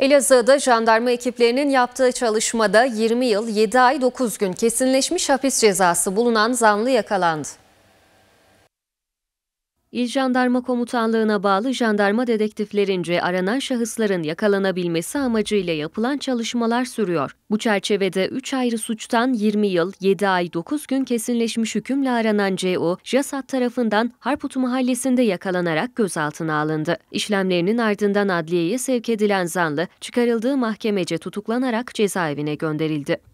Elazığ'da jandarma ekiplerinin yaptığı çalışmada 20 yıl 7 ay 9 gün kesinleşmiş hapis cezası bulunan zanlı yakalandı. İl Jandarma Komutanlığı'na bağlı jandarma dedektiflerince aranan şahısların yakalanabilmesi amacıyla yapılan çalışmalar sürüyor. Bu çerçevede 3 ayrı suçtan 20 yıl 7 ay 9 gün kesinleşmiş hükümle aranan CO, JASAT tarafından Harput'u mahallesinde yakalanarak gözaltına alındı. İşlemlerinin ardından adliyeye sevk edilen zanlı çıkarıldığı mahkemece tutuklanarak cezaevine gönderildi.